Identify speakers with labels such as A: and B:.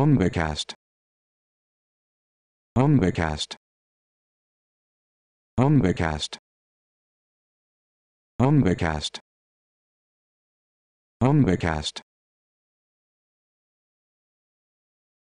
A: Ombercast. Ombercast. Ombercast. Ombercast. Ombercast.